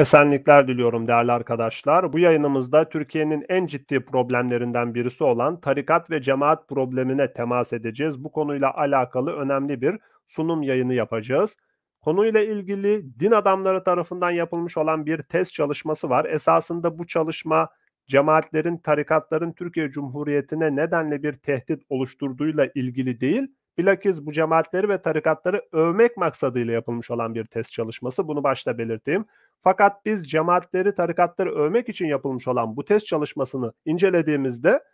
Esenlikler diliyorum değerli arkadaşlar. Bu yayınımızda Türkiye'nin en ciddi problemlerinden birisi olan tarikat ve cemaat problemine temas edeceğiz. Bu konuyla alakalı önemli bir sunum yayını yapacağız. Konuyla ilgili din adamları tarafından yapılmış olan bir test çalışması var. Esasında bu çalışma cemaatlerin, tarikatların Türkiye Cumhuriyeti'ne nedenle bir tehdit oluşturduğuyla ilgili değil, bilakis bu cemaatleri ve tarikatları övmek maksadıyla yapılmış olan bir test çalışması. Bunu başta belirteyim. Fakat biz cemaatleri, tarikatları övmek için yapılmış olan bu test çalışmasını incelediğimizde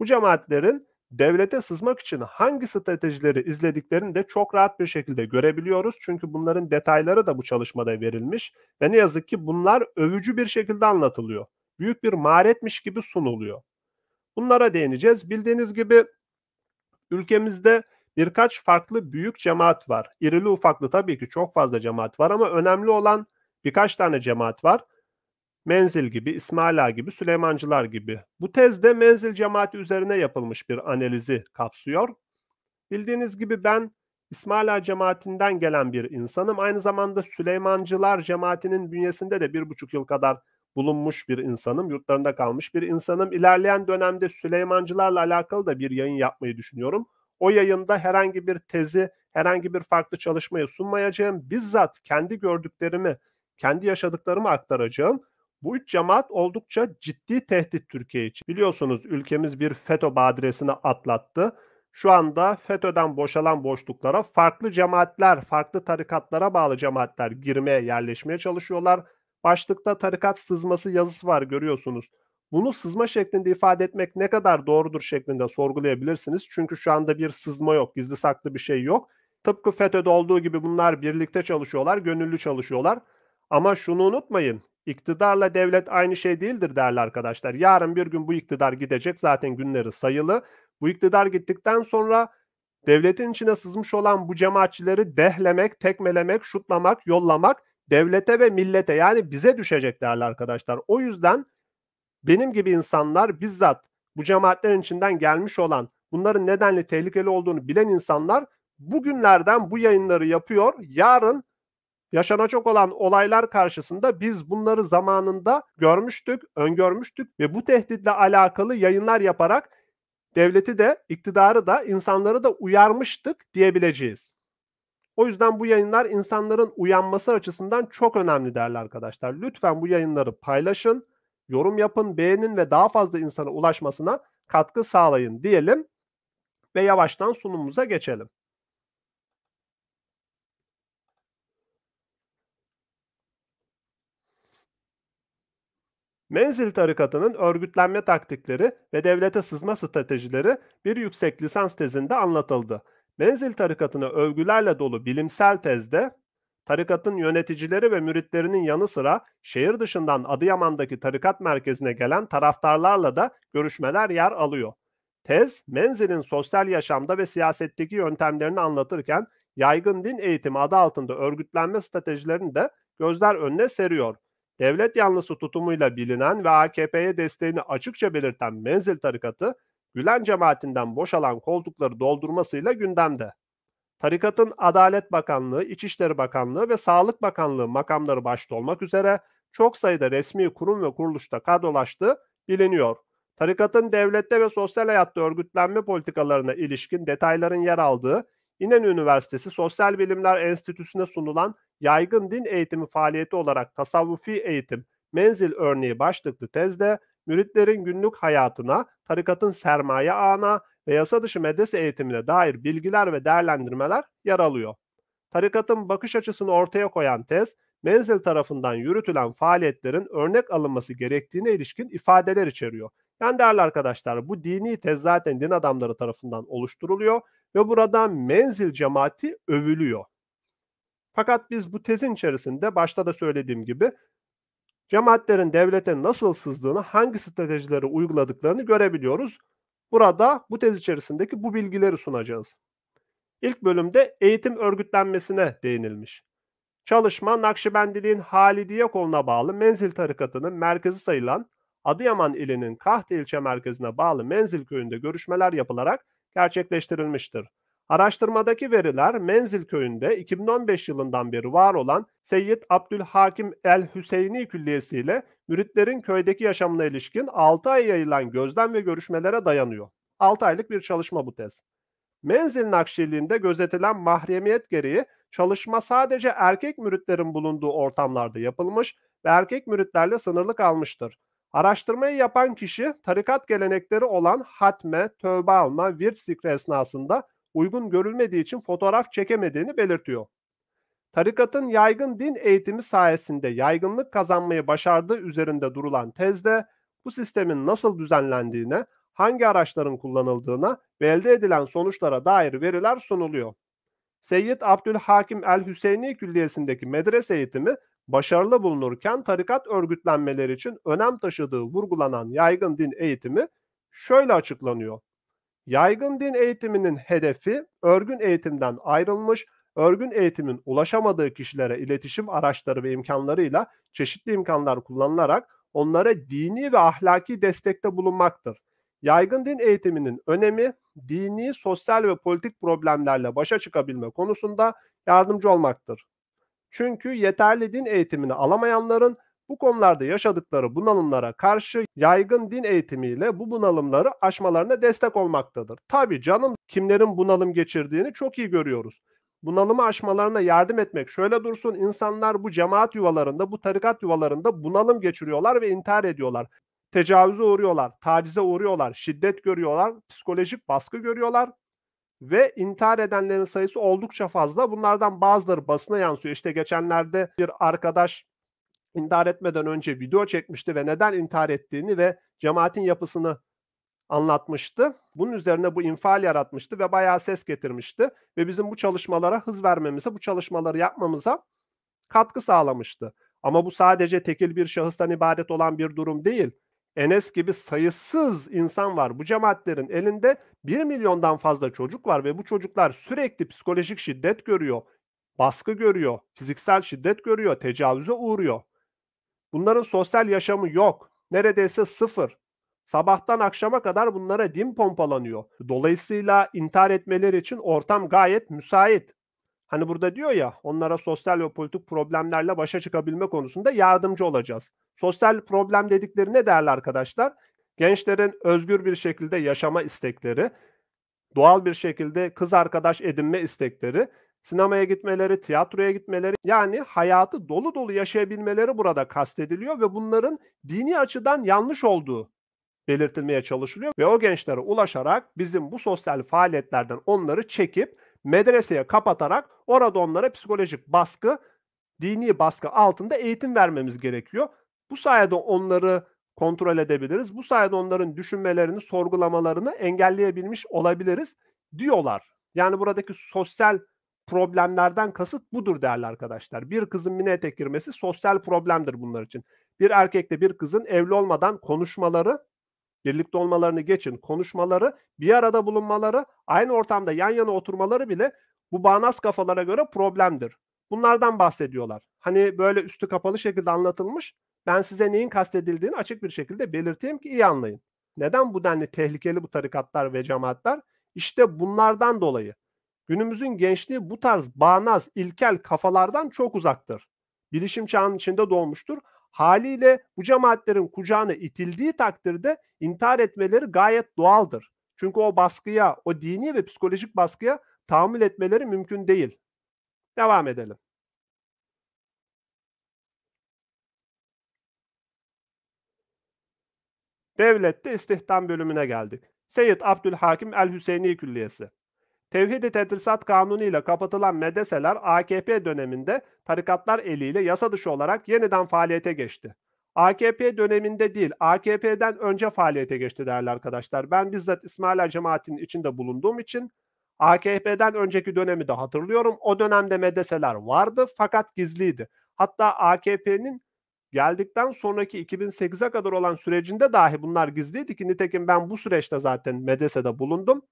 bu cemaatlerin devlete sızmak için hangi stratejileri izlediklerini de çok rahat bir şekilde görebiliyoruz. Çünkü bunların detayları da bu çalışmada verilmiş ve ne yazık ki bunlar övücü bir şekilde anlatılıyor. Büyük bir maharetmiş gibi sunuluyor. Bunlara değineceğiz. Bildiğiniz gibi ülkemizde birkaç farklı büyük cemaat var. İrili ufaklı tabii ki çok fazla cemaat var ama önemli olan Birkaç tane cemaat var. Menzil gibi, İsmaila gibi, Süleymancılar gibi. Bu tez de menzil cemaati üzerine yapılmış bir analizi kapsıyor. Bildiğiniz gibi ben İsmaila cemaatinden gelen bir insanım. Aynı zamanda Süleymancılar cemaatinin bünyesinde de bir buçuk yıl kadar bulunmuş bir insanım. Yurtlarında kalmış bir insanım. İlerleyen dönemde Süleymancılarla alakalı da bir yayın yapmayı düşünüyorum. O yayında herhangi bir tezi, herhangi bir farklı çalışmayı sunmayacağım. Bizzat kendi gördüklerimi kendi yaşadıklarımı aktaracağım. Bu üç cemaat oldukça ciddi tehdit Türkiye için. Biliyorsunuz ülkemiz bir FETÖ badiresini atlattı. Şu anda FETÖ'den boşalan boşluklara farklı cemaatler, farklı tarikatlara bağlı cemaatler girmeye, yerleşmeye çalışıyorlar. Başlıkta tarikat sızması yazısı var görüyorsunuz. Bunu sızma şeklinde ifade etmek ne kadar doğrudur şeklinde sorgulayabilirsiniz. Çünkü şu anda bir sızma yok, gizli saklı bir şey yok. Tıpkı FETÖ'de olduğu gibi bunlar birlikte çalışıyorlar, gönüllü çalışıyorlar. Ama şunu unutmayın. İktidarla devlet aynı şey değildir değerli arkadaşlar. Yarın bir gün bu iktidar gidecek. Zaten günleri sayılı. Bu iktidar gittikten sonra devletin içine sızmış olan bu cemaatçileri dehlemek, tekmelemek, şutlamak, yollamak devlete ve millete yani bize düşecek değerli arkadaşlar. O yüzden benim gibi insanlar bizzat bu cemaatlerin içinden gelmiş olan bunların nedenli tehlikeli olduğunu bilen insanlar bugünlerden bu yayınları yapıyor. Yarın Yaşanacak olan olaylar karşısında biz bunları zamanında görmüştük, öngörmüştük ve bu tehditle alakalı yayınlar yaparak devleti de, iktidarı da, insanları da uyarmıştık diyebileceğiz. O yüzden bu yayınlar insanların uyanması açısından çok önemli değerli arkadaşlar. Lütfen bu yayınları paylaşın, yorum yapın, beğenin ve daha fazla insana ulaşmasına katkı sağlayın diyelim ve yavaştan sunumumuza geçelim. Menzil tarikatının örgütlenme taktikleri ve devlete sızma stratejileri bir yüksek lisans tezinde anlatıldı. Menzil tarikatına övgülerle dolu bilimsel tezde tarikatın yöneticileri ve müritlerinin yanı sıra şehir dışından Adıyaman'daki tarikat merkezine gelen taraftarlarla da görüşmeler yer alıyor. Tez, Menzil'in sosyal yaşamda ve siyasetteki yöntemlerini anlatırken yaygın din eğitimi adı altında örgütlenme stratejilerini de gözler önüne seriyor devlet yanlısı tutumuyla bilinen ve AKP'ye desteğini açıkça belirten Menzil tarikatı Gülen cemaatinden boşalan koltukları doldurmasıyla gündemde. Tarikatın Adalet Bakanlığı, İçişleri Bakanlığı ve Sağlık Bakanlığı makamları başta olmak üzere çok sayıda resmi kurum ve kuruluşta kadrolaştığı biliniyor. Tarikatın devlette ve sosyal hayatta örgütlenme politikalarına ilişkin detayların yer aldığı İnan Üniversitesi Sosyal Bilimler Enstitüsü'ne sunulan yaygın din eğitimi faaliyeti olarak tasavvufi eğitim menzil örneği başlıklı tezde müritlerin günlük hayatına, tarikatın sermaye ağına ve yasa dışı medrese eğitimine dair bilgiler ve değerlendirmeler yer alıyor. Tarikatın bakış açısını ortaya koyan tez, menzil tarafından yürütülen faaliyetlerin örnek alınması gerektiğine ilişkin ifadeler içeriyor. Yani değerli arkadaşlar bu dini tez zaten din adamları tarafından oluşturuluyor ve burada menzil cemaati övülüyor. Fakat biz bu tezin içerisinde başta da söylediğim gibi cemaatlerin devlete nasıl sızdığını, hangi stratejileri uyguladıklarını görebiliyoruz. Burada bu tez içerisindeki bu bilgileri sunacağız. İlk bölümde eğitim örgütlenmesine değinilmiş. Çalışma Nakşibendiliğin Halidiye koluna bağlı Menzil tarikatının merkezi sayılan Adıyaman ilinin Kahte ilçe merkezine bağlı Menzil köyünde görüşmeler yapılarak gerçekleştirilmiştir. Araştırmadaki veriler Menzil köyünde 2015 yılından beri var olan Seyyid Abdülhakim El Hüseyini Külliyesi ile müritlerin köydeki yaşamına ilişkin 6 ay yayılan gözlem ve görüşmelere dayanıyor. 6 aylık bir çalışma bu tez. Menzil nakşiliğinde gözetilen mahremiyet gereği çalışma sadece erkek müritlerin bulunduğu ortamlarda yapılmış ve erkek müritlerle sınırlı kalmıştır. Araştırmayı yapan kişi tarikat gelenekleri olan hatme, tövbe alma, virt zikri esnasında uygun görülmediği için fotoğraf çekemediğini belirtiyor. Tarikatın yaygın din eğitimi sayesinde yaygınlık kazanmayı başardığı üzerinde durulan tezde bu sistemin nasıl düzenlendiğine, hangi araçların kullanıldığına ve elde edilen sonuçlara dair veriler sunuluyor. Seyyid Abdülhakim el-Hüseyni Külliyesi'ndeki medrese eğitimi başarılı bulunurken tarikat örgütlenmeleri için önem taşıdığı vurgulanan yaygın din eğitimi şöyle açıklanıyor. Yaygın din eğitiminin hedefi örgün eğitimden ayrılmış, örgün eğitimin ulaşamadığı kişilere iletişim araçları ve imkanlarıyla çeşitli imkanlar kullanılarak onlara dini ve ahlaki destekte bulunmaktır. Yaygın din eğitiminin önemi dini, sosyal ve politik problemlerle başa çıkabilme konusunda yardımcı olmaktır. Çünkü yeterli din eğitimini alamayanların bu konularda yaşadıkları bunalımlara karşı yaygın din eğitimiyle bu bunalımları aşmalarına destek olmaktadır. Tabi canım kimlerin bunalım geçirdiğini çok iyi görüyoruz bunalımı aşmalarına yardım etmek şöyle dursun insanlar bu cemaat yuvalarında bu tarikat yuvalarında bunalım geçiriyorlar ve intihar ediyorlar. Tecavüze uğruyorlar, tacize uğruyorlar, şiddet görüyorlar, psikolojik baskı görüyorlar ve intihar edenlerin sayısı oldukça fazla. Bunlardan bazıları basına yansıyor. İşte geçenlerde bir arkadaş intihar etmeden önce video çekmişti ve neden intihar ettiğini ve cemaatin yapısını anlatmıştı. Bunun üzerine bu infial yaratmıştı ve bayağı ses getirmişti ve bizim bu çalışmalara hız vermemize, bu çalışmaları yapmamıza katkı sağlamıştı. Ama bu sadece tekil bir şahıstan ibaret olan bir durum değil. Enes gibi sayısız insan var. Bu cemaatlerin elinde 1 milyondan fazla çocuk var ve bu çocuklar sürekli psikolojik şiddet görüyor, baskı görüyor, fiziksel şiddet görüyor, tecavüze uğruyor. Bunların sosyal yaşamı yok. Neredeyse sıfır. Sabahtan akşama kadar bunlara din pompalanıyor. Dolayısıyla intihar etmeleri için ortam gayet müsait. Hani burada diyor ya onlara sosyal ve politik problemlerle başa çıkabilme konusunda yardımcı olacağız. Sosyal problem dedikleri ne değerli arkadaşlar? Gençlerin özgür bir şekilde yaşama istekleri, doğal bir şekilde kız arkadaş edinme istekleri sinemaya gitmeleri, tiyatroya gitmeleri yani hayatı dolu dolu yaşayabilmeleri burada kastediliyor ve bunların dini açıdan yanlış olduğu belirtilmeye çalışılıyor ve o gençlere ulaşarak bizim bu sosyal faaliyetlerden onları çekip medreseye kapatarak orada onlara psikolojik baskı, dini baskı altında eğitim vermemiz gerekiyor. Bu sayede onları kontrol edebiliriz. Bu sayede onların düşünmelerini, sorgulamalarını engelleyebilmiş olabiliriz diyorlar. Yani buradaki sosyal problemlerden kasıt budur değerli arkadaşlar. Bir kızın mini etek girmesi sosyal problemdir bunlar için. Bir erkekle bir kızın evli olmadan konuşmaları, birlikte olmalarını geçin, konuşmaları, bir arada bulunmaları, aynı ortamda yan yana oturmaları bile bu bağnaz kafalara göre problemdir. Bunlardan bahsediyorlar. Hani böyle üstü kapalı şekilde anlatılmış. Ben size neyin kastedildiğini açık bir şekilde belirteyim ki iyi anlayın. Neden bu denli tehlikeli bu tarikatlar ve cemaatler? İşte bunlardan dolayı. Günümüzün gençliği bu tarz bağnaz, ilkel kafalardan çok uzaktır. Bilişim çağının içinde doğmuştur. Haliyle bu cemaatlerin kucağına itildiği takdirde intihar etmeleri gayet doğaldır. Çünkü o baskıya, o dini ve psikolojik baskıya tahammül etmeleri mümkün değil. Devam edelim. Devlette istihdam bölümüne geldik. Seyyid Abdülhakim El Hüseyini Külliyesi. Tevhid-i Tedrisat Kanunu ile kapatılan medeseler AKP döneminde tarikatlar eliyle yasa dışı olarak yeniden faaliyete geçti. AKP döneminde değil, AKP'den önce faaliyete geçti değerli arkadaşlar. Ben bizzat İsmaila cemaatinin içinde bulunduğum için AKP'den önceki dönemi de hatırlıyorum. O dönemde medeseler vardı fakat gizliydi. Hatta AKP'nin geldikten sonraki 2008'e kadar olan sürecinde dahi bunlar gizliydi ki nitekim ben bu süreçte zaten medresede bulundum.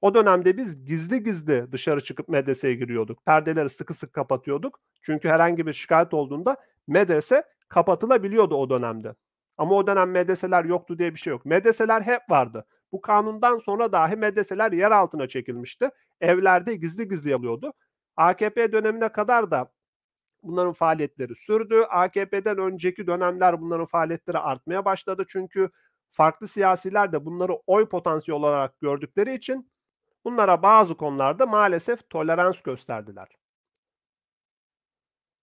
O dönemde biz gizli gizli dışarı çıkıp medreseye giriyorduk. Perdeleri sıkı sıkı kapatıyorduk. Çünkü herhangi bir şikayet olduğunda medrese kapatılabiliyordu o dönemde. Ama o dönem medreseler yoktu diye bir şey yok. Medreseler hep vardı. Bu kanundan sonra dahi medreseler yer altına çekilmişti. Evlerde gizli gizli yapılıyordu. AKP dönemine kadar da bunların faaliyetleri sürdü. AKP'den önceki dönemler bunların faaliyetleri artmaya başladı. Çünkü farklı siyasiler de bunları oy potansiyel olarak gördükleri için Bunlara bazı konularda maalesef tolerans gösterdiler.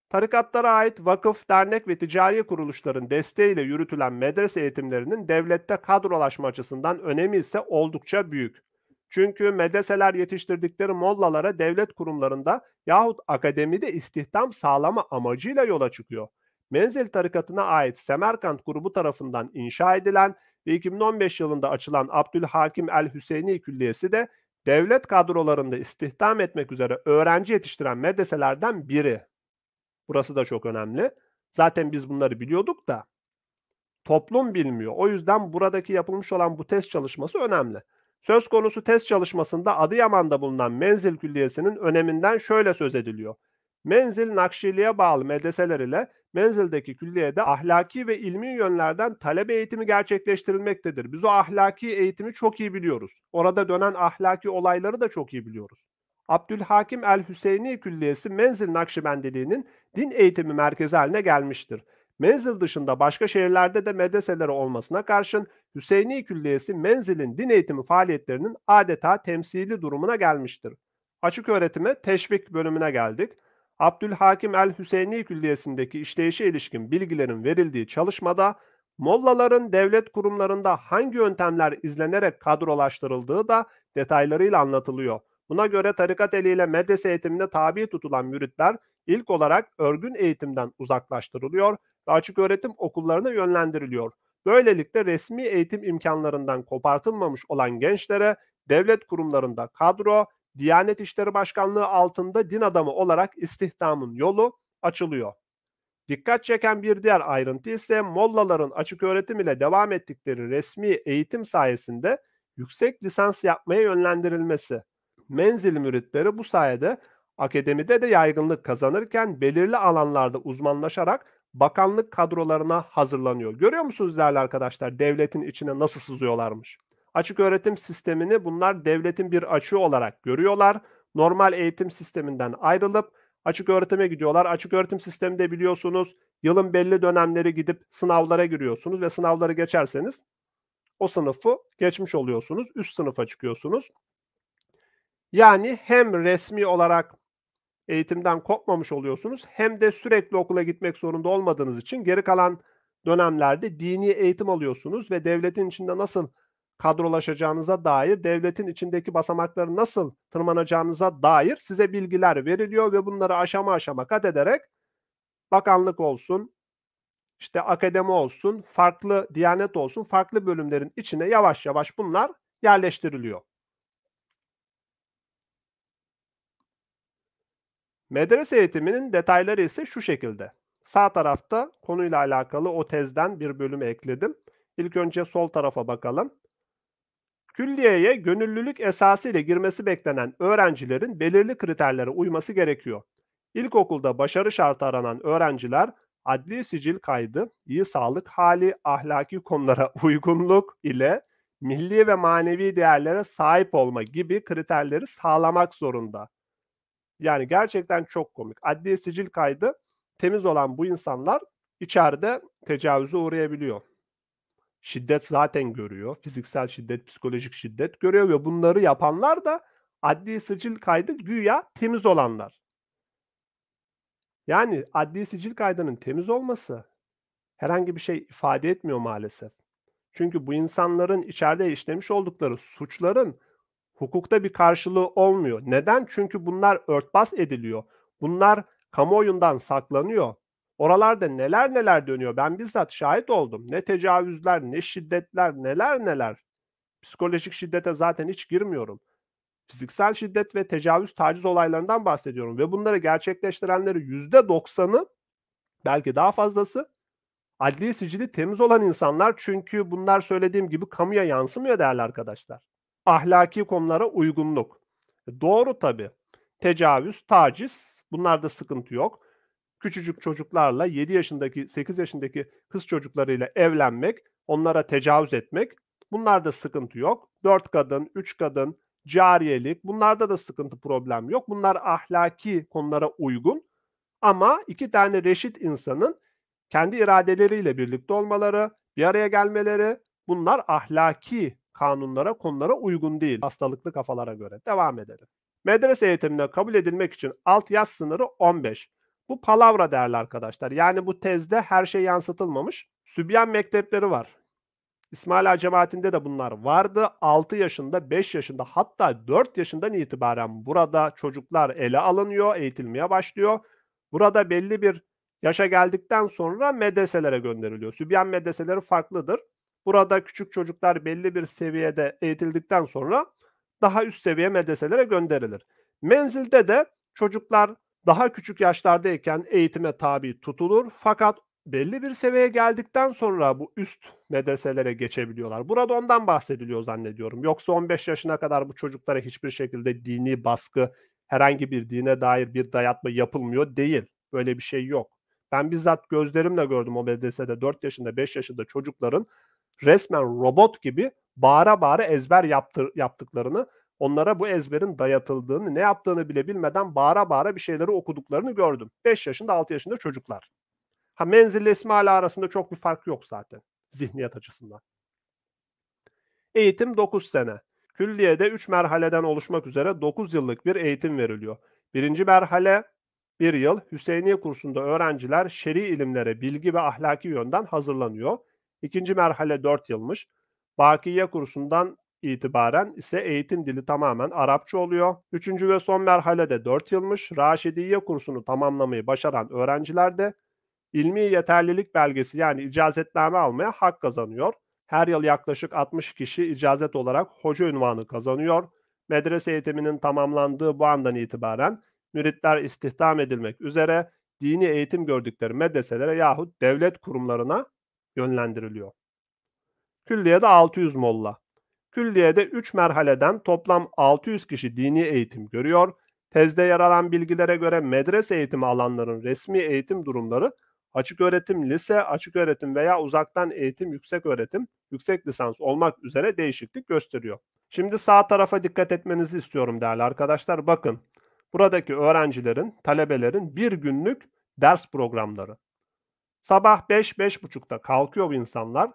Tarikatlara ait vakıf, dernek ve ticari kuruluşların desteğiyle yürütülen medrese eğitimlerinin devlette kadrolaşma açısından önemi ise oldukça büyük. Çünkü medreseler yetiştirdikleri mollalara devlet kurumlarında yahut akademide istihdam sağlama amacıyla yola çıkıyor. Menzil tarikatına ait Semerkant grubu tarafından inşa edilen ve 2015 yılında açılan Abdülhakim el Hüseyini Külliyesi de devlet kadrolarında istihdam etmek üzere öğrenci yetiştiren medreselerden biri. Burası da çok önemli. Zaten biz bunları biliyorduk da toplum bilmiyor. O yüzden buradaki yapılmış olan bu test çalışması önemli. Söz konusu test çalışmasında Adıyaman'da bulunan Menzil Külliyesi'nin öneminden şöyle söz ediliyor. Menzil Nakşili'ye bağlı medreseler ile Menzildeki külliyede ahlaki ve ilmi yönlerden talebe eğitimi gerçekleştirilmektedir. Biz o ahlaki eğitimi çok iyi biliyoruz. Orada dönen ahlaki olayları da çok iyi biliyoruz. Abdülhakim el-Hüseyni Külliyesi Menzil Nakşibendiliğinin din eğitimi merkezi haline gelmiştir. Menzil dışında başka şehirlerde de medreseleri olmasına karşın Hüseyni Külliyesi menzilin din eğitimi faaliyetlerinin adeta temsili durumuna gelmiştir. Açık öğretime teşvik bölümüne geldik. Abdülhakim el-Hüseyni Külliyesi'ndeki işleyişe ilişkin bilgilerin verildiği çalışmada Mollaların devlet kurumlarında hangi yöntemler izlenerek kadrolaştırıldığı da detaylarıyla anlatılıyor. Buna göre tarikat eliyle medrese eğitimine tabi tutulan müritler ilk olarak örgün eğitimden uzaklaştırılıyor ve açık öğretim okullarına yönlendiriliyor. Böylelikle resmi eğitim imkanlarından kopartılmamış olan gençlere devlet kurumlarında kadro Diyanet İşleri Başkanlığı altında din adamı olarak istihdamın yolu açılıyor. Dikkat çeken bir diğer ayrıntı ise mollaların açık öğretim ile devam ettikleri resmi eğitim sayesinde yüksek lisans yapmaya yönlendirilmesi. Menzil müritleri bu sayede akademide de yaygınlık kazanırken belirli alanlarda uzmanlaşarak bakanlık kadrolarına hazırlanıyor. Görüyor musunuz değerli arkadaşlar devletin içine nasıl sızıyorlarmış? Açık öğretim sistemini bunlar devletin bir açığı olarak görüyorlar. Normal eğitim sisteminden ayrılıp açık öğretime gidiyorlar. Açık öğretim sistemi biliyorsunuz yılın belli dönemleri gidip sınavlara giriyorsunuz ve sınavları geçerseniz o sınıfı geçmiş oluyorsunuz. Üst sınıfa çıkıyorsunuz. Yani hem resmi olarak eğitimden kopmamış oluyorsunuz hem de sürekli okula gitmek zorunda olmadığınız için geri kalan dönemlerde dini eğitim alıyorsunuz ve devletin içinde nasıl kadrolaşacağınıza dair, devletin içindeki basamakları nasıl tırmanacağınıza dair size bilgiler veriliyor ve bunları aşama aşama kat ederek bakanlık olsun, işte akademi olsun, farklı diyanet olsun, farklı bölümlerin içine yavaş yavaş bunlar yerleştiriliyor. Medrese eğitiminin detayları ise şu şekilde. Sağ tarafta konuyla alakalı o tezden bir bölüm ekledim. İlk önce sol tarafa bakalım. Külliyeye gönüllülük esasıyla girmesi beklenen öğrencilerin belirli kriterlere uyması gerekiyor. İlkokulda başarı şartı aranan öğrenciler adli sicil kaydı, iyi sağlık hali, ahlaki konulara uygunluk ile milli ve manevi değerlere sahip olma gibi kriterleri sağlamak zorunda. Yani gerçekten çok komik. Adli sicil kaydı temiz olan bu insanlar içeride tecavüze uğrayabiliyor şiddet zaten görüyor. Fiziksel şiddet, psikolojik şiddet görüyor ve bunları yapanlar da adli sicil kaydı güya temiz olanlar. Yani adli sicil kaydının temiz olması herhangi bir şey ifade etmiyor maalesef. Çünkü bu insanların içeride işlemiş oldukları suçların hukukta bir karşılığı olmuyor. Neden? Çünkü bunlar örtbas ediliyor. Bunlar kamuoyundan saklanıyor. Oralarda neler neler dönüyor. Ben bizzat şahit oldum. Ne tecavüzler, ne şiddetler, neler neler. Psikolojik şiddete zaten hiç girmiyorum. Fiziksel şiddet ve tecavüz, taciz olaylarından bahsediyorum. Ve bunları gerçekleştirenleri yüzde doksanı, belki daha fazlası adli sicili temiz olan insanlar çünkü bunlar söylediğim gibi kamuya yansımıyor değerli arkadaşlar. Ahlaki konulara uygunluk. Doğru tabii. Tecavüz, taciz bunlarda sıkıntı yok küçücük çocuklarla 7 yaşındaki 8 yaşındaki kız çocuklarıyla evlenmek, onlara tecavüz etmek bunlarda sıkıntı yok. 4 kadın, 3 kadın, cariyelik bunlarda da sıkıntı problem yok. Bunlar ahlaki konulara uygun ama iki tane reşit insanın kendi iradeleriyle birlikte olmaları, bir araya gelmeleri bunlar ahlaki kanunlara, konulara uygun değil hastalıklı kafalara göre. Devam edelim. Medrese eğitimine kabul edilmek için alt yaş sınırı 15. Bu palavra değerli arkadaşlar. Yani bu tezde her şey yansıtılmamış. Sübyan mektepleri var. İsmaila cemaatinde de bunlar vardı. 6 yaşında, 5 yaşında hatta 4 yaşından itibaren burada çocuklar ele alınıyor, eğitilmeye başlıyor. Burada belli bir yaşa geldikten sonra medreselere gönderiliyor. Sübyan medreseleri farklıdır. Burada küçük çocuklar belli bir seviyede eğitildikten sonra daha üst seviye medreselere gönderilir. Menzilde de çocuklar daha küçük yaşlardayken eğitime tabi tutulur fakat belli bir seviyeye geldikten sonra bu üst medreselere geçebiliyorlar. Burada ondan bahsediliyor zannediyorum. Yoksa 15 yaşına kadar bu çocuklara hiçbir şekilde dini baskı, herhangi bir dine dair bir dayatma yapılmıyor değil. Böyle bir şey yok. Ben bizzat gözlerimle gördüm o medresede 4 yaşında 5 yaşında çocukların resmen robot gibi bağıra bağıra ezber yaptır, yaptıklarını onlara bu ezberin dayatıldığını, ne yaptığını bile bilmeden bağıra bağıra bir şeyleri okuduklarını gördüm. 5 yaşında 6 yaşında çocuklar. Ha menzille İsmail arasında çok bir fark yok zaten zihniyet açısından. Eğitim 9 sene. Külliyede 3 merhaleden oluşmak üzere 9 yıllık bir eğitim veriliyor. Birinci merhale 1 bir yıl Hüseyniye kursunda öğrenciler şer'i ilimlere bilgi ve ahlaki yönden hazırlanıyor. İkinci merhale 4 yılmış. Bakiye kursundan itibaren ise eğitim dili tamamen Arapça oluyor. Üçüncü ve son merhalede 4 yılmış Raşidiye kursunu tamamlamayı başaran öğrenciler de ilmi yeterlilik belgesi yani icazetname almaya hak kazanıyor. Her yıl yaklaşık 60 kişi icazet olarak hoca ünvanı kazanıyor. Medrese eğitiminin tamamlandığı bu andan itibaren müritler istihdam edilmek üzere dini eğitim gördükleri medreselere yahut devlet kurumlarına yönlendiriliyor. de 600 molla. Külliye'de 3 merhaleden toplam 600 kişi dini eğitim görüyor. Tezde yer alan bilgilere göre medrese eğitimi alanların resmi eğitim durumları açık öğretim lise, açık öğretim veya uzaktan eğitim yüksek öğretim, yüksek lisans olmak üzere değişiklik gösteriyor. Şimdi sağ tarafa dikkat etmenizi istiyorum değerli arkadaşlar. Bakın buradaki öğrencilerin, talebelerin bir günlük ders programları. Sabah 5-5.30'da kalkıyor bu insanlar.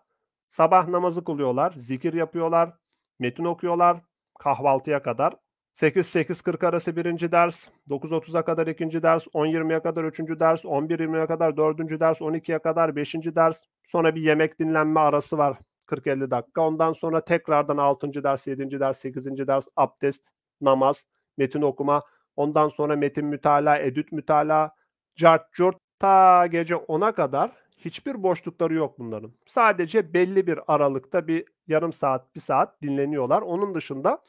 Sabah namazı kılıyorlar, zikir yapıyorlar, metin okuyorlar kahvaltıya kadar. 8-8.40 arası birinci ders, 9.30'a kadar ikinci ders, 10.20'ye kadar üçüncü ders, 11.20'ye kadar dördüncü ders, 12'ye kadar beşinci ders. Sonra bir yemek dinlenme arası var 40-50 dakika. Ondan sonra tekrardan altıncı ders, yedinci ders, sekizinci ders, abdest, namaz, metin okuma. Ondan sonra metin mütala, edüt mütala, cart curt. Ta gece 10'a kadar hiçbir boşlukları yok bunların. Sadece belli bir aralıkta bir yarım saat, bir saat dinleniyorlar. Onun dışında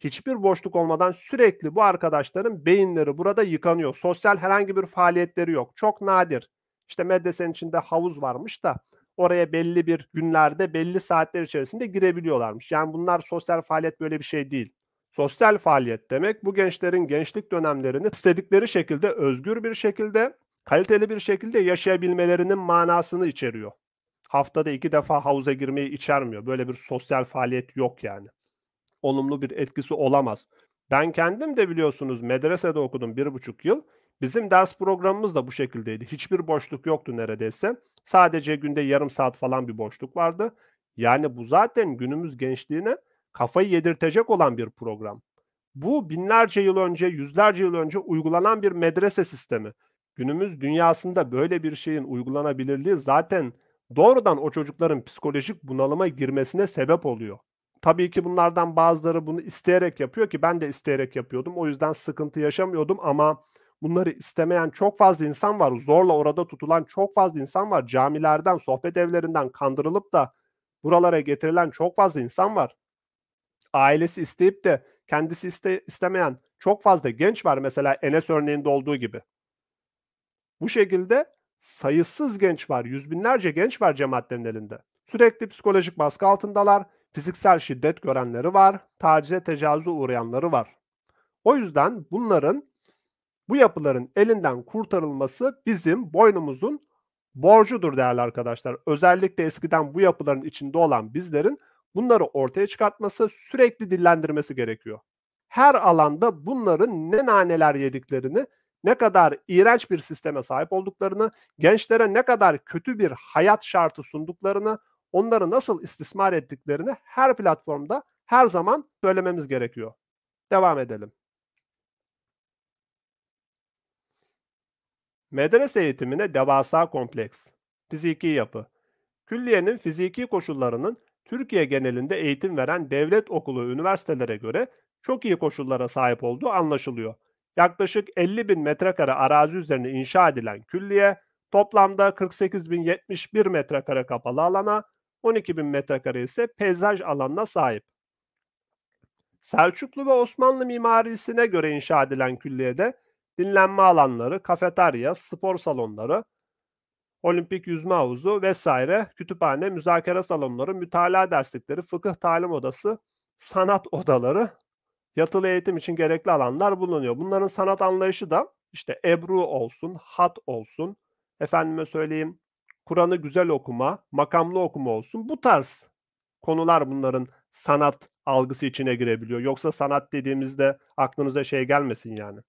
hiçbir boşluk olmadan sürekli bu arkadaşların beyinleri burada yıkanıyor. Sosyal herhangi bir faaliyetleri yok. Çok nadir. İşte medresenin içinde havuz varmış da oraya belli bir günlerde belli saatler içerisinde girebiliyorlarmış. Yani bunlar sosyal faaliyet böyle bir şey değil. Sosyal faaliyet demek bu gençlerin gençlik dönemlerini istedikleri şekilde özgür bir şekilde kaliteli bir şekilde yaşayabilmelerinin manasını içeriyor haftada iki defa havuza girmeyi içermiyor. Böyle bir sosyal faaliyet yok yani. Olumlu bir etkisi olamaz. Ben kendim de biliyorsunuz medresede okudum bir buçuk yıl. Bizim ders programımız da bu şekildeydi. Hiçbir boşluk yoktu neredeyse. Sadece günde yarım saat falan bir boşluk vardı. Yani bu zaten günümüz gençliğine kafayı yedirtecek olan bir program. Bu binlerce yıl önce, yüzlerce yıl önce uygulanan bir medrese sistemi. Günümüz dünyasında böyle bir şeyin uygulanabilirliği zaten doğrudan o çocukların psikolojik bunalıma girmesine sebep oluyor. Tabii ki bunlardan bazıları bunu isteyerek yapıyor ki ben de isteyerek yapıyordum. O yüzden sıkıntı yaşamıyordum ama bunları istemeyen çok fazla insan var. Zorla orada tutulan çok fazla insan var. Camilerden, sohbet evlerinden kandırılıp da buralara getirilen çok fazla insan var. Ailesi isteyip de kendisi iste, istemeyen çok fazla genç var mesela Enes örneğinde olduğu gibi. Bu şekilde sayısız genç var. Yüz binlerce genç var cemaatlerin elinde. Sürekli psikolojik baskı altındalar. Fiziksel şiddet görenleri var. Tacize tecavüze uğrayanları var. O yüzden bunların bu yapıların elinden kurtarılması bizim boynumuzun borcudur değerli arkadaşlar. Özellikle eskiden bu yapıların içinde olan bizlerin bunları ortaya çıkartması, sürekli dillendirmesi gerekiyor. Her alanda bunların ne naneler yediklerini ne kadar iğrenç bir sisteme sahip olduklarını, gençlere ne kadar kötü bir hayat şartı sunduklarını, onları nasıl istismar ettiklerini her platformda her zaman söylememiz gerekiyor. Devam edelim. Medrese eğitimine devasa kompleks. Fiziki yapı. Külliyenin fiziki koşullarının Türkiye genelinde eğitim veren devlet okulu üniversitelere göre çok iyi koşullara sahip olduğu anlaşılıyor yaklaşık 50 bin metrekare arazi üzerine inşa edilen külliye toplamda 48.071 metrekare kapalı alana 12.000 metrekare ise peyzaj alanına sahip. Selçuklu ve Osmanlı mimarisine göre inşa edilen külliyede dinlenme alanları, kafeterya, spor salonları, olimpik yüzme havuzu vesaire, kütüphane, müzakere salonları, mütalaa derslikleri, fıkıh talim odası, sanat odaları, yatılı eğitim için gerekli alanlar bulunuyor. Bunların sanat anlayışı da işte ebru olsun, hat olsun, efendime söyleyeyim Kur'an'ı güzel okuma, makamlı okuma olsun. Bu tarz konular bunların sanat algısı içine girebiliyor. Yoksa sanat dediğimizde aklınıza şey gelmesin yani.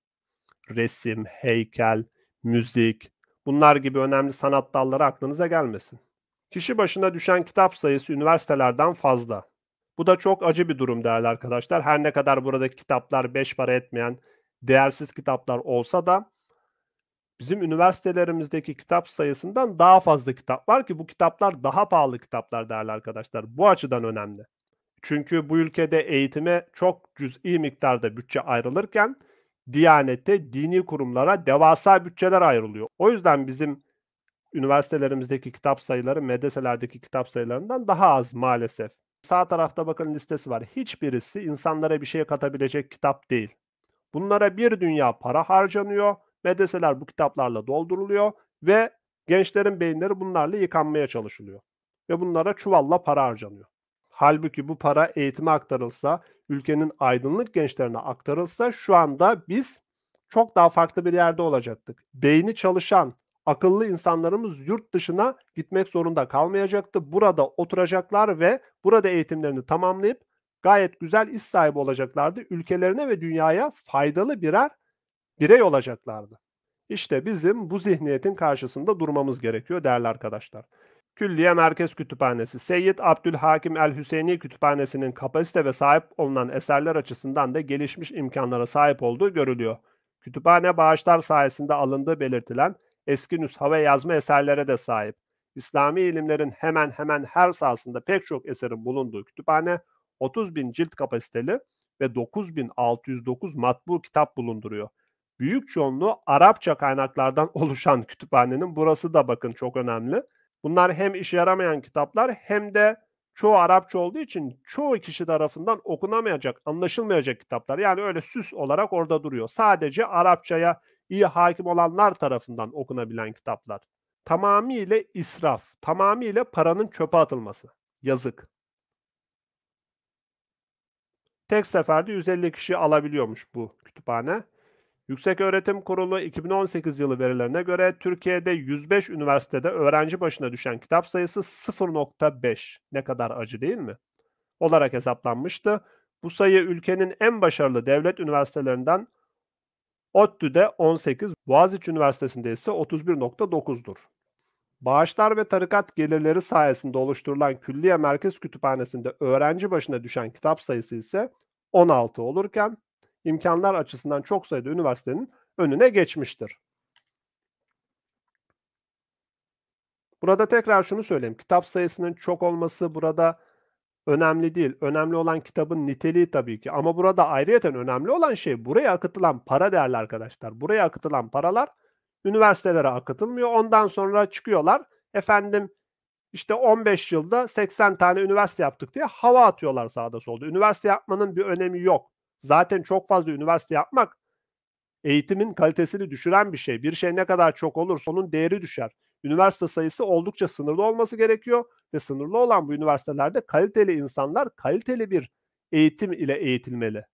Resim, heykel, müzik bunlar gibi önemli sanat dalları aklınıza gelmesin. Kişi başına düşen kitap sayısı üniversitelerden fazla. Bu da çok acı bir durum değerli arkadaşlar. Her ne kadar buradaki kitaplar beş para etmeyen değersiz kitaplar olsa da bizim üniversitelerimizdeki kitap sayısından daha fazla kitap var ki bu kitaplar daha pahalı kitaplar değerli arkadaşlar. Bu açıdan önemli. Çünkü bu ülkede eğitime çok cüz'i miktarda bütçe ayrılırken Diyanet'te dini kurumlara devasa bütçeler ayrılıyor. O yüzden bizim üniversitelerimizdeki kitap sayıları medreselerdeki kitap sayılarından daha az maalesef sağ tarafta bakın listesi var. Hiçbirisi insanlara bir şey katabilecek kitap değil. Bunlara bir dünya para harcanıyor. Medreseler bu kitaplarla dolduruluyor ve gençlerin beyinleri bunlarla yıkanmaya çalışılıyor. Ve bunlara çuvalla para harcanıyor. Halbuki bu para eğitime aktarılsa, ülkenin aydınlık gençlerine aktarılsa şu anda biz çok daha farklı bir yerde olacaktık. Beyni çalışan, akıllı insanlarımız yurt dışına gitmek zorunda kalmayacaktı. Burada oturacaklar ve Burada eğitimlerini tamamlayıp gayet güzel iş sahibi olacaklardı. Ülkelerine ve dünyaya faydalı birer birey olacaklardı. İşte bizim bu zihniyetin karşısında durmamız gerekiyor değerli arkadaşlar. Külliye Merkez Kütüphanesi, Seyyid Abdülhakim El Hüseyni Kütüphanesi'nin kapasite ve sahip olunan eserler açısından da gelişmiş imkanlara sahip olduğu görülüyor. Kütüphane bağışlar sayesinde alındığı belirtilen eski nüshave yazma eserlere de sahip. İslami ilimlerin hemen hemen her sahasında pek çok eserin bulunduğu kütüphane 30 bin cilt kapasiteli ve 9609 matbu kitap bulunduruyor. Büyük çoğunluğu Arapça kaynaklardan oluşan kütüphanenin burası da bakın çok önemli. Bunlar hem işe yaramayan kitaplar hem de çoğu Arapça olduğu için çoğu kişi tarafından okunamayacak, anlaşılmayacak kitaplar. Yani öyle süs olarak orada duruyor. Sadece Arapçaya iyi hakim olanlar tarafından okunabilen kitaplar. Tamamiyle israf, tamamiyle paranın çöpe atılması. Yazık. Tek seferde 150 kişi alabiliyormuş bu kütüphane. Yüksek Öğretim Kurulu 2018 yılı verilerine göre Türkiye'de 105 üniversitede öğrenci başına düşen kitap sayısı 0.5. Ne kadar acı değil mi? Olarak hesaplanmıştı. Bu sayı ülkenin en başarılı devlet üniversitelerinden ODTÜ'de 18, Boğaziçi Üniversitesi'nde ise 31.9'dur. Bağışlar ve tarikat gelirleri sayesinde oluşturulan Külliye Merkez Kütüphanesi'nde öğrenci başına düşen kitap sayısı ise 16 olurken imkanlar açısından çok sayıda üniversitenin önüne geçmiştir. Burada tekrar şunu söyleyeyim. Kitap sayısının çok olması burada önemli değil. Önemli olan kitabın niteliği tabii ki. Ama burada ayrıyeten önemli olan şey buraya akıtılan para değerli arkadaşlar. Buraya akıtılan paralar üniversitelere akıtılmıyor. Ondan sonra çıkıyorlar. Efendim işte 15 yılda 80 tane üniversite yaptık diye hava atıyorlar sağda solda. Üniversite yapmanın bir önemi yok. Zaten çok fazla üniversite yapmak eğitimin kalitesini düşüren bir şey. Bir şey ne kadar çok olursa onun değeri düşer üniversite sayısı oldukça sınırlı olması gerekiyor ve sınırlı olan bu üniversitelerde kaliteli insanlar kaliteli bir eğitim ile eğitilmeli.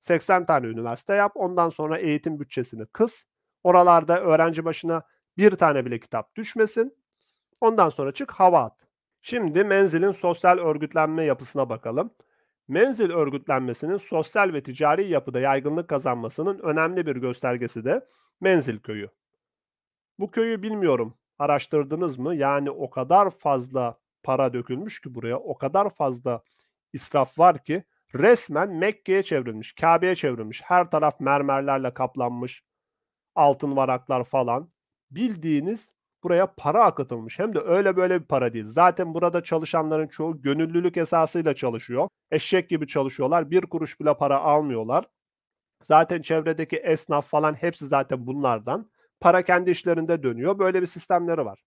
80 tane üniversite yap, ondan sonra eğitim bütçesini kıs. Oralarda öğrenci başına bir tane bile kitap düşmesin. Ondan sonra çık hava at. Şimdi menzilin sosyal örgütlenme yapısına bakalım. Menzil örgütlenmesinin sosyal ve ticari yapıda yaygınlık kazanmasının önemli bir göstergesi de menzil köyü. Bu köyü bilmiyorum araştırdınız mı? Yani o kadar fazla para dökülmüş ki buraya, o kadar fazla israf var ki resmen Mekke'ye çevrilmiş, Kabe'ye çevrilmiş. Her taraf mermerlerle kaplanmış, altın varaklar falan. Bildiğiniz buraya para akıtılmış. Hem de öyle böyle bir para değil. Zaten burada çalışanların çoğu gönüllülük esasıyla çalışıyor. Eşek gibi çalışıyorlar. Bir kuruş bile para almıyorlar. Zaten çevredeki esnaf falan hepsi zaten bunlardan. Para kendi işlerinde dönüyor. Böyle bir sistemleri var.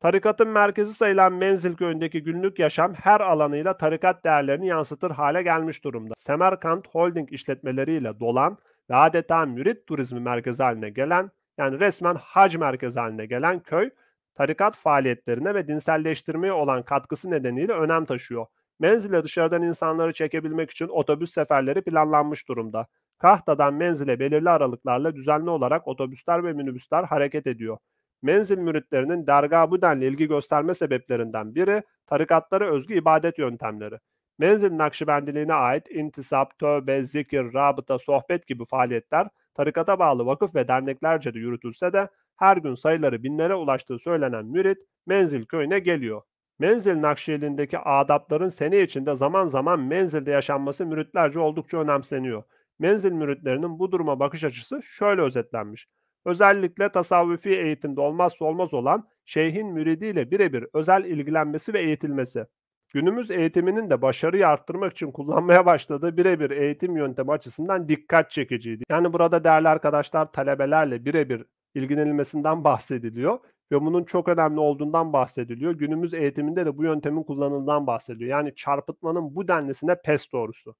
Tarikatın merkezi sayılan Menzil köyündeki günlük yaşam her alanıyla tarikat değerlerini yansıtır hale gelmiş durumda. Semerkant holding işletmeleriyle dolan ve adeta mürit turizmi merkezi haline gelen yani resmen hac merkezi haline gelen köy tarikat faaliyetlerine ve dinselleştirmeye olan katkısı nedeniyle önem taşıyor. Menzile dışarıdan insanları çekebilmek için otobüs seferleri planlanmış durumda. Tahtadan menzile belirli aralıklarla düzenli olarak otobüsler ve minibüsler hareket ediyor. Menzil müritlerinin dergah bu denli ilgi gösterme sebeplerinden biri tarikatlara özgü ibadet yöntemleri. Menzil nakşibendiliğine ait intisap, tövbe, zikir, rabıta, sohbet gibi faaliyetler tarikata bağlı vakıf ve derneklerce de yürütülse de her gün sayıları binlere ulaştığı söylenen mürit Menzil köyüne geliyor. Menzil Nakşibendi'ndeki adapların sene içinde zaman zaman menzilde yaşanması müritlerce oldukça önemseniyor. Menzil müritlerinin bu duruma bakış açısı şöyle özetlenmiş. Özellikle tasavvufi eğitimde olmazsa olmaz olan şeyhin müridiyle birebir özel ilgilenmesi ve eğitilmesi. Günümüz eğitiminin de başarıyı arttırmak için kullanmaya başladığı birebir eğitim yöntemi açısından dikkat çekiciydi. Yani burada değerli arkadaşlar talebelerle birebir ilgilenilmesinden bahsediliyor ve bunun çok önemli olduğundan bahsediliyor. Günümüz eğitiminde de bu yöntemin kullanıldığından bahsediliyor. Yani çarpıtmanın bu denlisine pes doğrusu.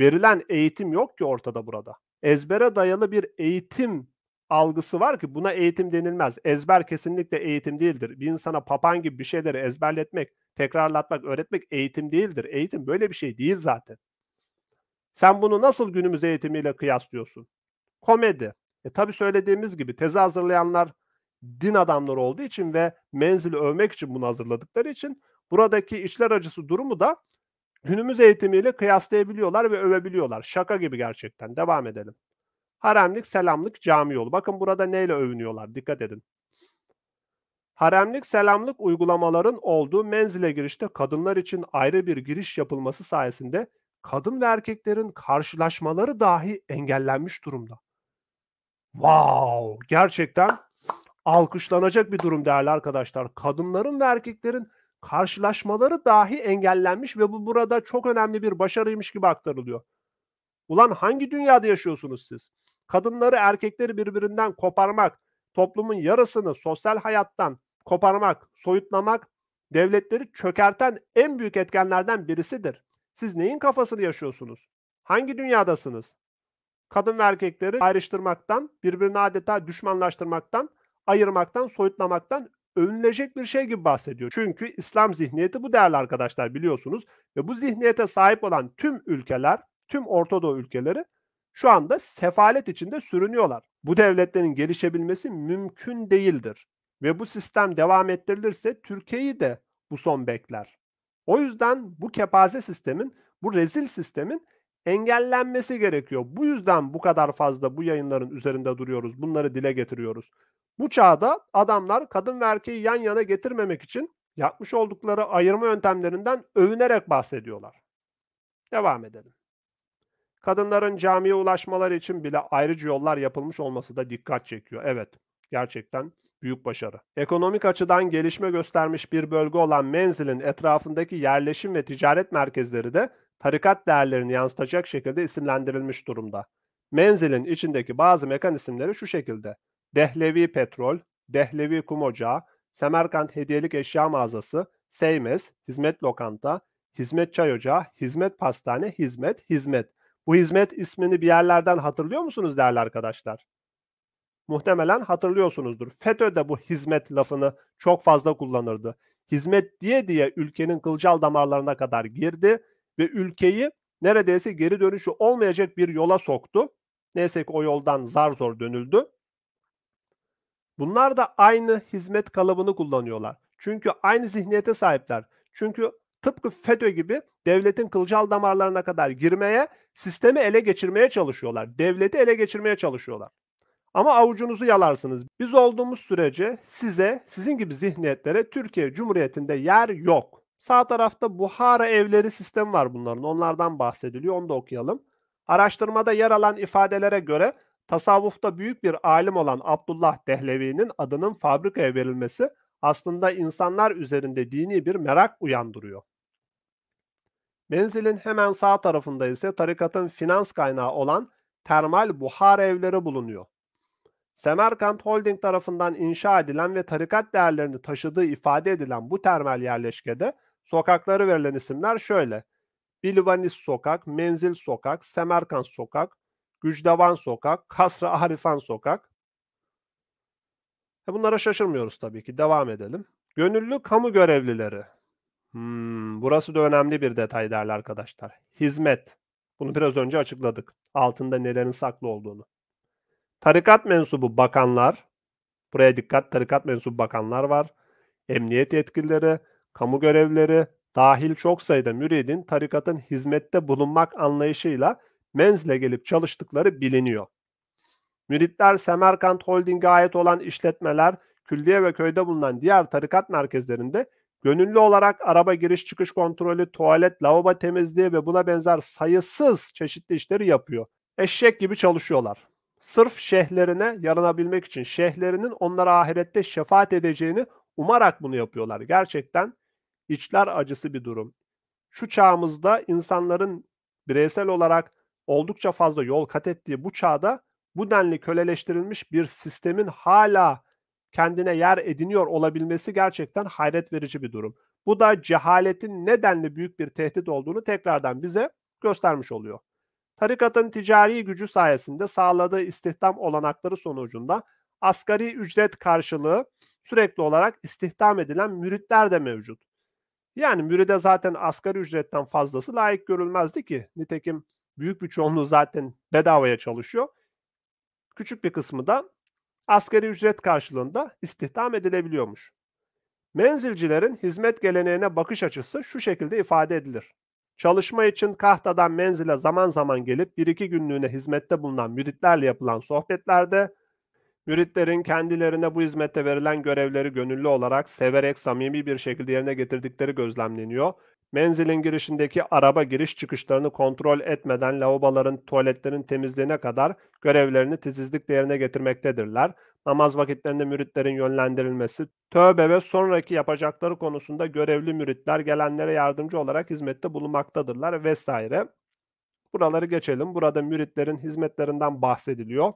Verilen eğitim yok ki ortada burada. Ezbere dayalı bir eğitim algısı var ki buna eğitim denilmez. Ezber kesinlikle eğitim değildir. Bir insana papan gibi bir şeyleri ezberletmek, tekrarlatmak, öğretmek eğitim değildir. Eğitim böyle bir şey değil zaten. Sen bunu nasıl günümüz eğitimiyle kıyaslıyorsun? Komedi. E tabi söylediğimiz gibi tezi hazırlayanlar din adamları olduğu için ve menzili övmek için bunu hazırladıkları için buradaki işler acısı durumu da günümüz eğitimiyle kıyaslayabiliyorlar ve övebiliyorlar. Şaka gibi gerçekten. Devam edelim. Haremlik, selamlık, cami yolu. Bakın burada neyle övünüyorlar? Dikkat edin. Haremlik, selamlık uygulamaların olduğu menzile girişte kadınlar için ayrı bir giriş yapılması sayesinde kadın ve erkeklerin karşılaşmaları dahi engellenmiş durumda. Wow! Gerçekten alkışlanacak bir durum değerli arkadaşlar. Kadınların ve erkeklerin karşılaşmaları dahi engellenmiş ve bu burada çok önemli bir başarıymış gibi aktarılıyor. Ulan hangi dünyada yaşıyorsunuz siz? Kadınları erkekleri birbirinden koparmak, toplumun yarısını sosyal hayattan koparmak, soyutlamak devletleri çökerten en büyük etkenlerden birisidir. Siz neyin kafasını yaşıyorsunuz? Hangi dünyadasınız? Kadın ve erkekleri ayrıştırmaktan, birbirini adeta düşmanlaştırmaktan, ayırmaktan, soyutlamaktan önlenecek bir şey gibi bahsediyor. Çünkü İslam zihniyeti bu değerli arkadaşlar biliyorsunuz ve bu zihniyete sahip olan tüm ülkeler, tüm Orta Doğu ülkeleri şu anda sefalet içinde sürünüyorlar. Bu devletlerin gelişebilmesi mümkün değildir. Ve bu sistem devam ettirilirse Türkiye'yi de bu son bekler. O yüzden bu kepaze sistemin, bu rezil sistemin engellenmesi gerekiyor. Bu yüzden bu kadar fazla bu yayınların üzerinde duruyoruz. Bunları dile getiriyoruz. Bu çağda adamlar kadın ve erkeği yan yana getirmemek için yapmış oldukları ayırma yöntemlerinden övünerek bahsediyorlar. Devam edelim. Kadınların camiye ulaşmaları için bile ayrıcı yollar yapılmış olması da dikkat çekiyor. Evet, gerçekten büyük başarı. Ekonomik açıdan gelişme göstermiş bir bölge olan menzilin etrafındaki yerleşim ve ticaret merkezleri de tarikat değerlerini yansıtacak şekilde isimlendirilmiş durumda. Menzilin içindeki bazı mekan isimleri şu şekilde. Dehlevi Petrol, Dehlevi Kum Ocağı, Semerkant Hediyelik Eşya Mağazası, Seymez Hizmet Lokanta, Hizmet Çay Ocağı, Hizmet Pastane, Hizmet, Hizmet. Bu hizmet ismini bir yerlerden hatırlıyor musunuz değerli arkadaşlar? Muhtemelen hatırlıyorsunuzdur. FETÖ de bu hizmet lafını çok fazla kullanırdı. Hizmet diye diye ülkenin kılcal damarlarına kadar girdi ve ülkeyi neredeyse geri dönüşü olmayacak bir yola soktu. Neyse ki o yoldan zar zor dönüldü. Bunlar da aynı hizmet kalıbını kullanıyorlar. Çünkü aynı zihniyete sahipler. Çünkü tıpkı FETÖ gibi devletin kılcal damarlarına kadar girmeye, sistemi ele geçirmeye çalışıyorlar. Devleti ele geçirmeye çalışıyorlar. Ama avucunuzu yalarsınız. Biz olduğumuz sürece size, sizin gibi zihniyetlere Türkiye Cumhuriyeti'nde yer yok. Sağ tarafta Buhara evleri sistemi var bunların. Onlardan bahsediliyor. Onu da okuyalım. Araştırmada yer alan ifadelere göre Tasavvufta büyük bir alim olan Abdullah Dehlevi'nin adının fabrikaya verilmesi aslında insanlar üzerinde dini bir merak uyandırıyor. Menzilin hemen sağ tarafında ise tarikatın finans kaynağı olan termal buhar evleri bulunuyor. Semerkant Holding tarafından inşa edilen ve tarikat değerlerini taşıdığı ifade edilen bu termal yerleşkede sokakları verilen isimler şöyle. Bilvanis Sokak, Menzil Sokak, Semerkant Sokak, Gücdevan Sokak, Kasra Arifan Sokak. E, bunlara şaşırmıyoruz tabii ki. Devam edelim. Gönüllü kamu görevlileri. Hmm, burası da önemli bir detay değerli arkadaşlar. Hizmet. Bunu biraz önce açıkladık. Altında nelerin saklı olduğunu. Tarikat mensubu bakanlar. Buraya dikkat tarikat mensubu bakanlar var. Emniyet yetkilileri, kamu görevlileri, dahil çok sayıda müridin tarikatın hizmette bulunmak anlayışıyla menzle gelip çalıştıkları biliniyor. Müritler Semerkant Holding'e ait olan işletmeler, külliye ve köyde bulunan diğer tarikat merkezlerinde gönüllü olarak araba giriş çıkış kontrolü, tuvalet, lavabo temizliği ve buna benzer sayısız çeşitli işleri yapıyor. Eşek gibi çalışıyorlar. Sırf şehirlerine yaranabilmek için şehirlerinin onlara ahirette şefaat edeceğini umarak bunu yapıyorlar. Gerçekten içler acısı bir durum. Şu çağımızda insanların bireysel olarak oldukça fazla yol kat ettiği bu çağda bu denli köleleştirilmiş bir sistemin hala kendine yer ediniyor olabilmesi gerçekten hayret verici bir durum. Bu da cehaletin ne denli büyük bir tehdit olduğunu tekrardan bize göstermiş oluyor. Tarikatın ticari gücü sayesinde sağladığı istihdam olanakları sonucunda asgari ücret karşılığı sürekli olarak istihdam edilen müritler de mevcut. Yani müride zaten asgari ücretten fazlası layık görülmezdi ki. Nitekim büyük bir çoğunluğu zaten bedavaya çalışıyor. Küçük bir kısmı da asgari ücret karşılığında istihdam edilebiliyormuş. Menzilcilerin hizmet geleneğine bakış açısı şu şekilde ifade edilir. Çalışma için kahtadan menzile zaman zaman gelip bir iki günlüğüne hizmette bulunan müritlerle yapılan sohbetlerde müritlerin kendilerine bu hizmette verilen görevleri gönüllü olarak severek samimi bir şekilde yerine getirdikleri gözlemleniyor Menzilin girişindeki araba giriş çıkışlarını kontrol etmeden lavaboların, tuvaletlerin temizliğine kadar görevlerini titizlikle yerine getirmektedirler. Namaz vakitlerinde müritlerin yönlendirilmesi, tövbe ve sonraki yapacakları konusunda görevli müritler gelenlere yardımcı olarak hizmette bulunmaktadırlar vesaire. Buraları geçelim. Burada müritlerin hizmetlerinden bahsediliyor.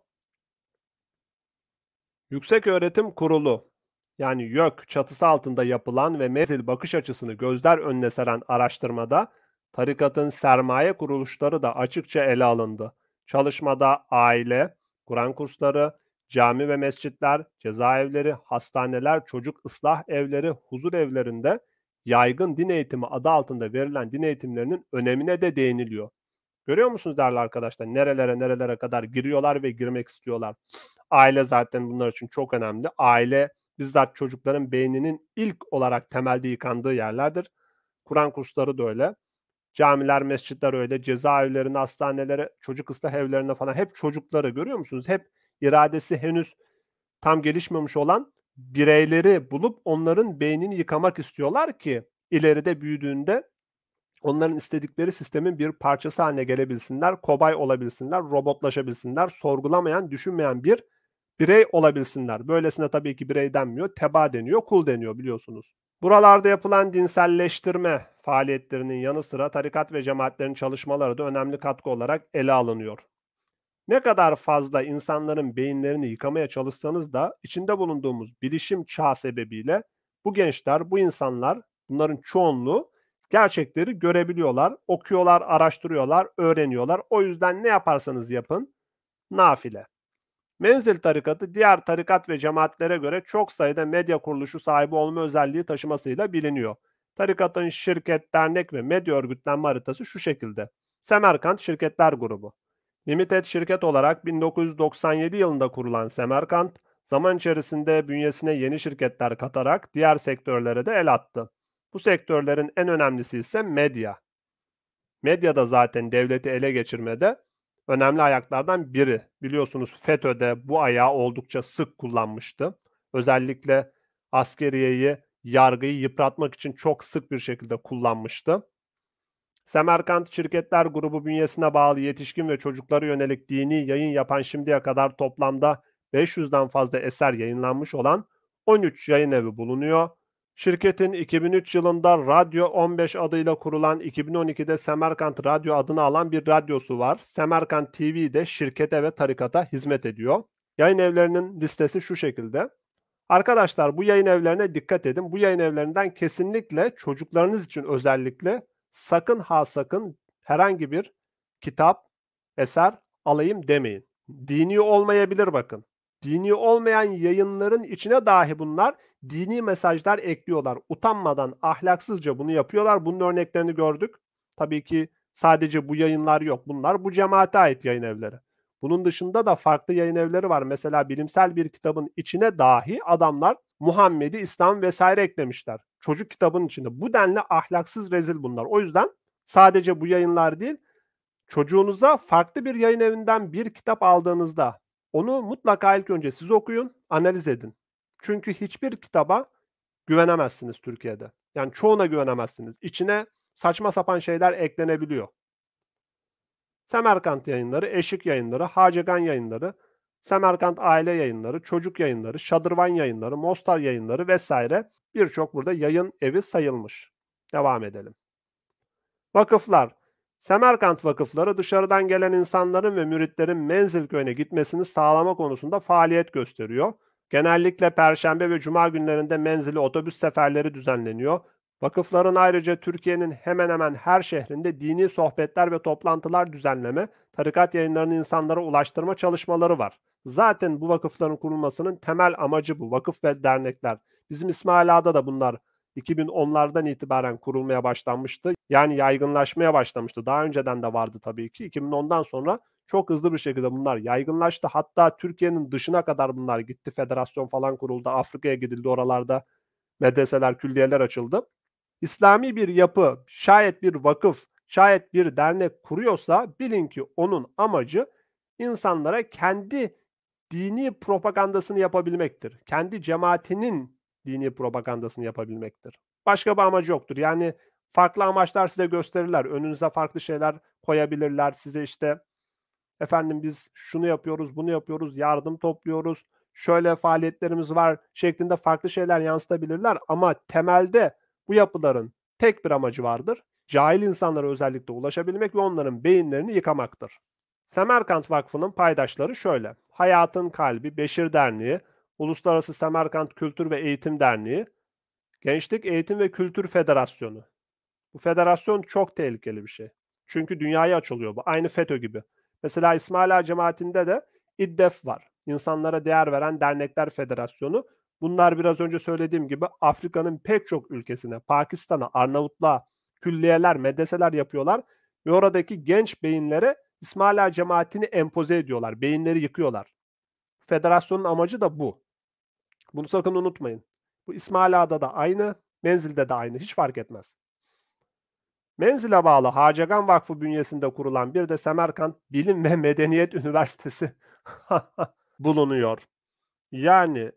Yüksek Öğretim Kurulu yani YÖK çatısı altında yapılan ve mezil bakış açısını gözler önüne seren araştırmada tarikatın sermaye kuruluşları da açıkça ele alındı. Çalışmada aile, Kur'an kursları, cami ve mescitler, cezaevleri, hastaneler, çocuk ıslah evleri, huzur evlerinde yaygın din eğitimi adı altında verilen din eğitimlerinin önemine de değiniliyor. Görüyor musunuz değerli arkadaşlar? Nerelere nerelere kadar giriyorlar ve girmek istiyorlar. Aile zaten bunlar için çok önemli. Aile bizzat çocukların beyninin ilk olarak temelde yıkandığı yerlerdir. Kur'an kursları da öyle. Camiler, mescitler öyle, cezaevlerine, hastanelere, çocuk ıslah evlerine falan hep çocukları görüyor musunuz? Hep iradesi henüz tam gelişmemiş olan bireyleri bulup onların beynini yıkamak istiyorlar ki ileride büyüdüğünde onların istedikleri sistemin bir parçası haline gelebilsinler, kobay olabilsinler, robotlaşabilsinler, sorgulamayan, düşünmeyen bir birey olabilsinler. Böylesine tabii ki birey denmiyor, teba deniyor, kul deniyor biliyorsunuz. Buralarda yapılan dinselleştirme faaliyetlerinin yanı sıra tarikat ve cemaatlerin çalışmaları da önemli katkı olarak ele alınıyor. Ne kadar fazla insanların beyinlerini yıkamaya çalışsanız da içinde bulunduğumuz bilişim çağı sebebiyle bu gençler, bu insanlar, bunların çoğunluğu gerçekleri görebiliyorlar, okuyorlar, araştırıyorlar, öğreniyorlar. O yüzden ne yaparsanız yapın nafile. Menzil tarikatı diğer tarikat ve cemaatlere göre çok sayıda medya kuruluşu sahibi olma özelliği taşımasıyla biliniyor. Tarikatın şirket, dernek ve medya örgütlenme haritası şu şekilde. Semerkant Şirketler Grubu Limited şirket olarak 1997 yılında kurulan Semerkant, zaman içerisinde bünyesine yeni şirketler katarak diğer sektörlere de el attı. Bu sektörlerin en önemlisi ise medya. Medyada zaten devleti ele geçirmede önemli ayaklardan biri. Biliyorsunuz FETÖ'de bu ayağı oldukça sık kullanmıştı. Özellikle askeriyeyi, yargıyı yıpratmak için çok sık bir şekilde kullanmıştı. Semerkant Şirketler Grubu bünyesine bağlı yetişkin ve çocuklara yönelik dini yayın yapan şimdiye kadar toplamda 500'den fazla eser yayınlanmış olan 13 yayın evi bulunuyor Şirketin 2003 yılında Radyo 15 adıyla kurulan 2012'de Semerkant Radyo adını alan bir radyosu var. Semerkant TV de şirkete ve tarikata hizmet ediyor. Yayın evlerinin listesi şu şekilde. Arkadaşlar bu yayın evlerine dikkat edin. Bu yayın evlerinden kesinlikle çocuklarınız için özellikle sakın ha sakın herhangi bir kitap, eser alayım demeyin. Dini olmayabilir bakın. Dini olmayan yayınların içine dahi bunlar dini mesajlar ekliyorlar. Utanmadan, ahlaksızca bunu yapıyorlar. Bunun örneklerini gördük. Tabii ki sadece bu yayınlar yok. Bunlar bu cemaate ait yayın evleri. Bunun dışında da farklı yayın evleri var. Mesela bilimsel bir kitabın içine dahi adamlar Muhammed'i, İslam vesaire eklemişler. Çocuk kitabının içinde. Bu denli ahlaksız rezil bunlar. O yüzden sadece bu yayınlar değil, çocuğunuza farklı bir yayın evinden bir kitap aldığınızda onu mutlaka ilk önce siz okuyun, analiz edin. Çünkü hiçbir kitaba güvenemezsiniz Türkiye'de. Yani çoğuna güvenemezsiniz. İçine saçma sapan şeyler eklenebiliyor. Semerkant yayınları, Eşik yayınları, Hacegan yayınları, Semerkant aile yayınları, çocuk yayınları, Şadırvan yayınları, Mostar yayınları vesaire birçok burada yayın evi sayılmış. Devam edelim. Vakıflar. Semerkant vakıfları dışarıdan gelen insanların ve müritlerin menzil köyüne gitmesini sağlama konusunda faaliyet gösteriyor. Genellikle perşembe ve cuma günlerinde menzili otobüs seferleri düzenleniyor. Vakıfların ayrıca Türkiye'nin hemen hemen her şehrinde dini sohbetler ve toplantılar düzenleme, tarikat yayınlarını insanlara ulaştırma çalışmaları var. Zaten bu vakıfların kurulmasının temel amacı bu. Vakıf ve dernekler. Bizim İsmail Ağa'da da bunlar 2010'lardan itibaren kurulmaya başlanmıştı. Yani yaygınlaşmaya başlamıştı. Daha önceden de vardı tabii ki. 2010'dan sonra çok hızlı bir şekilde bunlar yaygınlaştı. Hatta Türkiye'nin dışına kadar bunlar gitti. Federasyon falan kuruldu. Afrika'ya gidildi. Oralarda medreseler, külliyeler açıldı. İslami bir yapı, şayet bir vakıf, şayet bir dernek kuruyorsa bilin ki onun amacı insanlara kendi dini propagandasını yapabilmektir. Kendi cemaatinin dini propagandasını yapabilmektir. Başka bir amacı yoktur. Yani farklı amaçlar size gösterirler. Önünüze farklı şeyler koyabilirler. Size işte efendim biz şunu yapıyoruz, bunu yapıyoruz, yardım topluyoruz, şöyle faaliyetlerimiz var şeklinde farklı şeyler yansıtabilirler ama temelde bu yapıların tek bir amacı vardır. Cahil insanlara özellikle ulaşabilmek ve onların beyinlerini yıkamaktır. Semerkant Vakfı'nın paydaşları şöyle. Hayatın Kalbi, Beşir Derneği, Uluslararası Semerkant Kültür ve Eğitim Derneği, Gençlik Eğitim ve Kültür Federasyonu. Bu federasyon çok tehlikeli bir şey. Çünkü dünyaya açılıyor bu. Aynı FETÖ gibi. Mesela İsmaila cemaatinde de İDDEF var. İnsanlara değer veren dernekler federasyonu. Bunlar biraz önce söylediğim gibi Afrika'nın pek çok ülkesine, Pakistan'a, Arnavutluğa, külliyeler, medreseler yapıyorlar. Ve oradaki genç beyinlere İsmaila cemaatini empoze ediyorlar. Beyinleri yıkıyorlar. Federasyonun amacı da bu. Bunu sakın unutmayın. Bu İsmaila'da da aynı, menzilde de aynı. Hiç fark etmez. Menzile bağlı Hacegan Vakfı bünyesinde kurulan bir de Semerkant Bilim ve Medeniyet Üniversitesi bulunuyor. Yani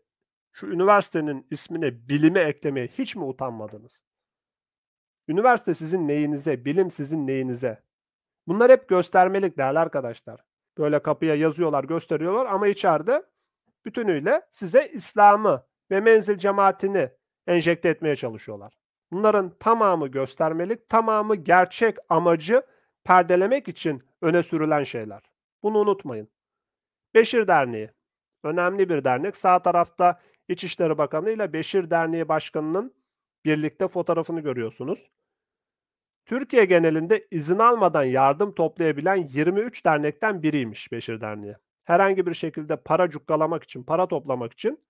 şu üniversitenin ismine bilimi eklemeye hiç mi utanmadınız? Üniversite sizin neyinize, bilim sizin neyinize? Bunlar hep göstermelik değerli arkadaşlar. Böyle kapıya yazıyorlar, gösteriyorlar ama içeride bütünüyle size İslam'ı ve menzil cemaatini enjekte etmeye çalışıyorlar. Bunların tamamı göstermelik, tamamı gerçek amacı perdelemek için öne sürülen şeyler. Bunu unutmayın. Beşir Derneği önemli bir dernek. Sağ tarafta İçişleri Bakanı ile Beşir Derneği Başkanı'nın birlikte fotoğrafını görüyorsunuz. Türkiye genelinde izin almadan yardım toplayabilen 23 dernekten biriymiş Beşir Derneği. Herhangi bir şekilde para cukkalamak için, para toplamak için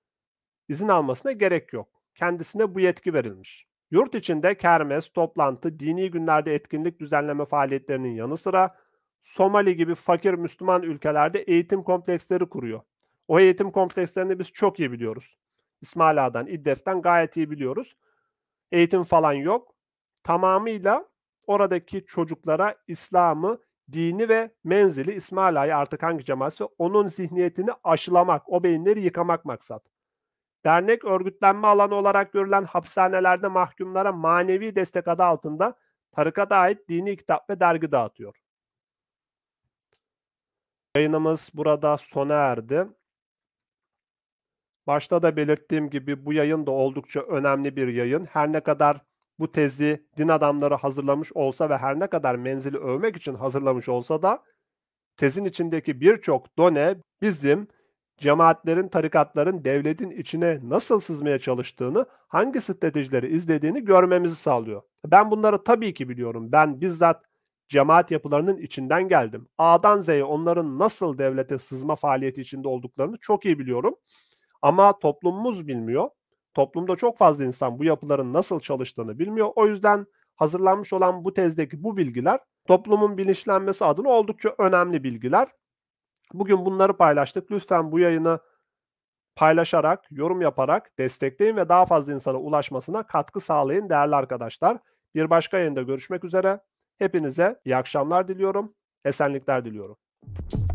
izin almasına gerek yok. Kendisine bu yetki verilmiş. Yurt içinde kermes, toplantı, dini günlerde etkinlik düzenleme faaliyetlerinin yanı sıra Somali gibi fakir Müslüman ülkelerde eğitim kompleksleri kuruyor. O eğitim komplekslerini biz çok iyi biliyoruz. İsmaila'dan Ağa'dan, İddef'ten gayet iyi biliyoruz. Eğitim falan yok. Tamamıyla oradaki çocuklara İslam'ı, dini ve menzili İsmaila'yı artık hangi cemaatse onun zihniyetini aşılamak, o beyinleri yıkamak maksat dernek örgütlenme alanı olarak görülen hapishanelerde mahkumlara manevi destek adı altında tarikata ait dini kitap ve dergi dağıtıyor. Yayınımız burada sona erdi. Başta da belirttiğim gibi bu yayın da oldukça önemli bir yayın. Her ne kadar bu tezi din adamları hazırlamış olsa ve her ne kadar menzili övmek için hazırlamış olsa da tezin içindeki birçok done bizim cemaatlerin, tarikatların devletin içine nasıl sızmaya çalıştığını, hangi stratejileri izlediğini görmemizi sağlıyor. Ben bunları tabii ki biliyorum. Ben bizzat cemaat yapılarının içinden geldim. A'dan Z'ye onların nasıl devlete sızma faaliyeti içinde olduklarını çok iyi biliyorum. Ama toplumumuz bilmiyor. Toplumda çok fazla insan bu yapıların nasıl çalıştığını bilmiyor. O yüzden hazırlanmış olan bu tezdeki bu bilgiler toplumun bilinçlenmesi adına oldukça önemli bilgiler. Bugün bunları paylaştık. Lütfen bu yayını paylaşarak, yorum yaparak destekleyin ve daha fazla insana ulaşmasına katkı sağlayın değerli arkadaşlar. Bir başka yayında görüşmek üzere. Hepinize iyi akşamlar diliyorum. Esenlikler diliyorum.